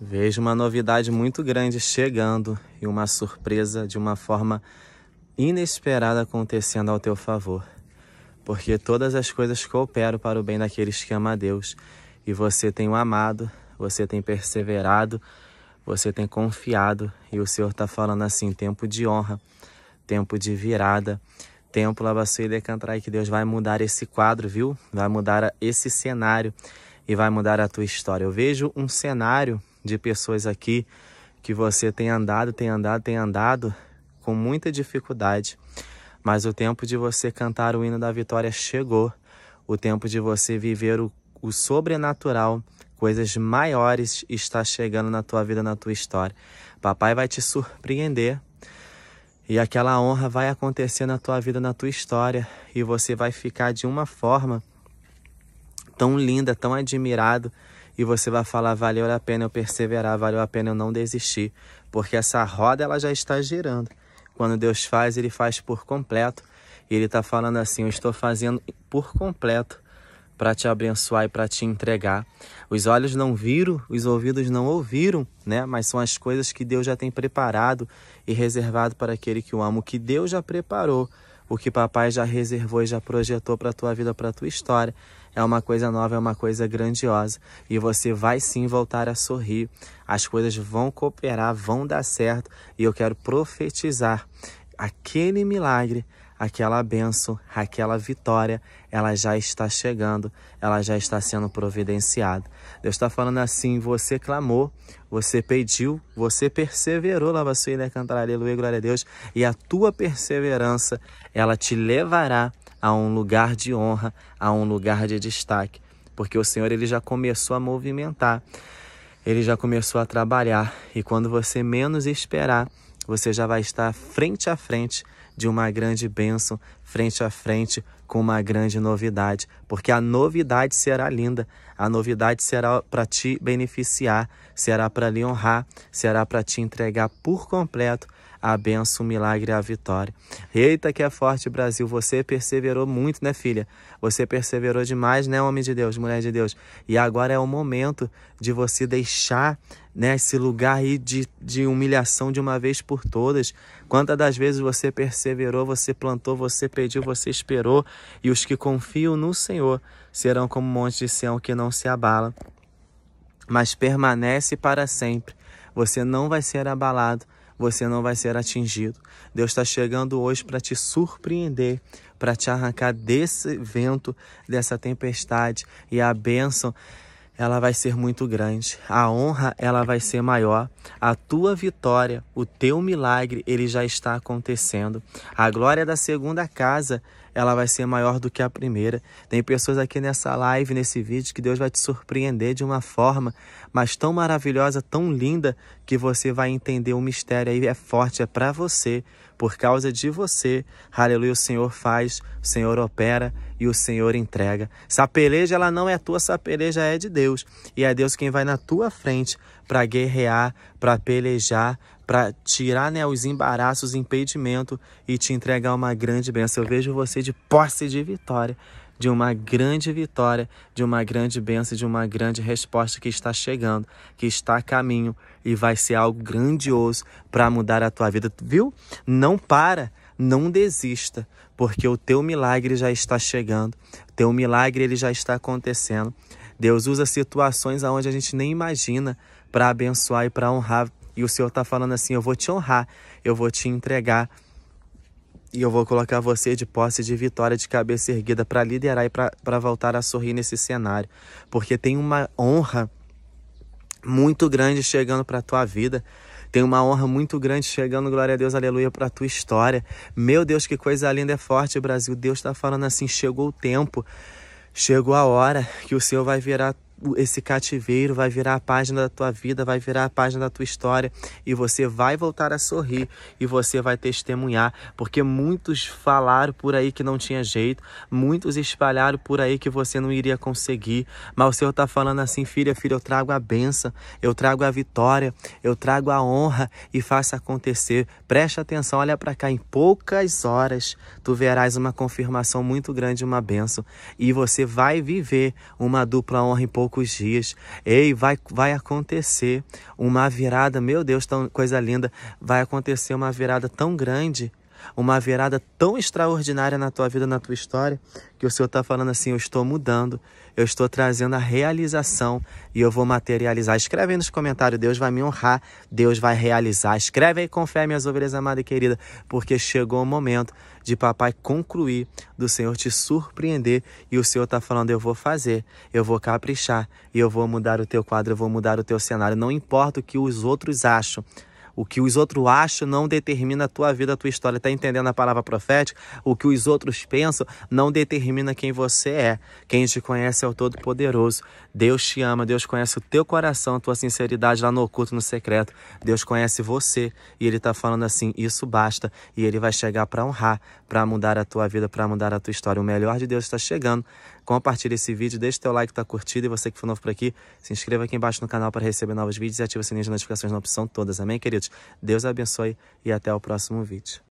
Vejo uma novidade muito grande chegando e uma surpresa de uma forma inesperada acontecendo ao teu favor. Porque todas as coisas cooperam para o bem daqueles que amam a Deus. E você tem o amado, você tem perseverado, você tem confiado. E o Senhor está falando assim: tempo de honra, tempo de virada, tempo lavaçoi e cantar. Que Deus vai mudar esse quadro, viu? Vai mudar esse cenário e vai mudar a tua história. Eu vejo um cenário de pessoas aqui que você tem andado, tem andado, tem andado com muita dificuldade. Mas o tempo de você cantar o hino da vitória chegou. O tempo de você viver o, o sobrenatural, coisas maiores está chegando na tua vida, na tua história. Papai vai te surpreender. E aquela honra vai acontecer na tua vida, na tua história, e você vai ficar de uma forma tão linda, tão admirado, e você vai falar valeu a pena eu perseverar, valeu a pena eu não desistir, porque essa roda ela já está girando. Quando Deus faz, ele faz por completo. E ele está falando assim: eu estou fazendo por completo para te abençoar e para te entregar. Os olhos não viram, os ouvidos não ouviram, né? Mas são as coisas que Deus já tem preparado e reservado para aquele que o ama, o que Deus já preparou o que papai já reservou e já projetou para tua vida, para tua história. É uma coisa nova, é uma coisa grandiosa e você vai sim voltar a sorrir. As coisas vão cooperar, vão dar certo e eu quero profetizar aquele milagre aquela benção, aquela vitória, ela já está chegando, ela já está sendo providenciada. Deus está falando assim: você clamou, você pediu, você perseverou, lava sua né cantar aleluia, glória a Deus, e a tua perseverança, ela te levará a um lugar de honra, a um lugar de destaque, porque o Senhor ele já começou a movimentar. Ele já começou a trabalhar e quando você menos esperar, você já vai estar frente a frente de uma grande bênção frente a frente com uma grande novidade, porque a novidade será linda, a novidade será para te beneficiar, será para lhe honrar, será para te entregar por completo a benção, o milagre e a vitória. Eita que é forte, Brasil. Você perseverou muito, né, filha? Você perseverou demais, né, homem de Deus, mulher de Deus? E agora é o momento de você deixar né, esse lugar aí de, de humilhação de uma vez por todas. Quantas das vezes você percebeu perseverou, você plantou, você pediu, você esperou, e os que confiam no Senhor serão como um monte de Sião que não se abala, mas permanece para sempre. Você não vai ser abalado, você não vai ser atingido. Deus está chegando hoje para te surpreender, para te arrancar desse vento, dessa tempestade, e a bênção ela vai ser muito grande, a honra ela vai ser maior, a tua vitória, o teu milagre, ele já está acontecendo. A glória da segunda casa ela vai ser maior do que a primeira. Tem pessoas aqui nessa live, nesse vídeo, que Deus vai te surpreender de uma forma, mas tão maravilhosa, tão linda, que você vai entender o mistério aí. É forte, é para você, por causa de você. Aleluia, o Senhor faz, o Senhor opera e o Senhor entrega. Essa peleja, ela não é tua, essa peleja é de Deus. E é Deus quem vai na tua frente para guerrear, para pelejar, para tirar né, os embaraços, os impedimentos e te entregar uma grande bênção. Eu vejo você de posse de vitória, de uma grande vitória, de uma grande bênção, de uma grande resposta que está chegando, que está a caminho e vai ser algo grandioso para mudar a tua vida, viu? Não para, não desista, porque o teu milagre já está chegando, o teu milagre ele já está acontecendo. Deus usa situações aonde a gente nem imagina para abençoar e para honrar e o Senhor está falando assim: eu vou te honrar, eu vou te entregar e eu vou colocar você de posse de vitória, de cabeça erguida, para liderar e para voltar a sorrir nesse cenário. Porque tem uma honra muito grande chegando para a tua vida. Tem uma honra muito grande chegando, glória a Deus, aleluia, para a tua história. Meu Deus, que coisa linda é forte, Brasil. Deus está falando assim: chegou o tempo, chegou a hora que o Senhor vai virar esse cativeiro vai virar a página da tua vida, vai virar a página da tua história e você vai voltar a sorrir e você vai testemunhar, porque muitos falaram por aí que não tinha jeito, muitos espalharam por aí que você não iria conseguir, mas o Senhor está falando assim, filha, filha, eu trago a benção, eu trago a vitória, eu trago a honra e faça acontecer. Preste atenção, olha para cá, em poucas horas tu verás uma confirmação muito grande, uma benção e você vai viver uma dupla honra em pouco poucos dias. Ei, vai, vai acontecer uma virada, meu Deus, tão coisa linda, vai acontecer uma virada tão grande uma virada tão extraordinária na tua vida, na tua história, que o Senhor está falando assim: eu estou mudando, eu estou trazendo a realização e eu vou materializar. Escreve aí nos comentários: Deus vai me honrar, Deus vai realizar. Escreve aí com fé, minhas ovelhas amada e querida, porque chegou o momento de papai concluir, do Senhor te surpreender e o Senhor está falando: eu vou fazer, eu vou caprichar e eu vou mudar o teu quadro, eu vou mudar o teu cenário. Não importa o que os outros acham. O que os outros acham não determina a tua vida, a tua história. Tá entendendo a palavra profética? O que os outros pensam não determina quem você é. Quem te conhece é o Todo-Poderoso. Deus te ama, Deus conhece o teu coração, a tua sinceridade lá no oculto, no secreto. Deus conhece você e ele tá falando assim: isso basta. E ele vai chegar para honrar, para mudar a tua vida, para mudar a tua história. O melhor de Deus está chegando compartilha esse vídeo, deixa teu like, tá curtido e você que for novo por aqui, se inscreva aqui embaixo no canal para receber novos vídeos e ativa o sininho de notificações na opção todas, amém, queridos? Deus abençoe e até o próximo vídeo.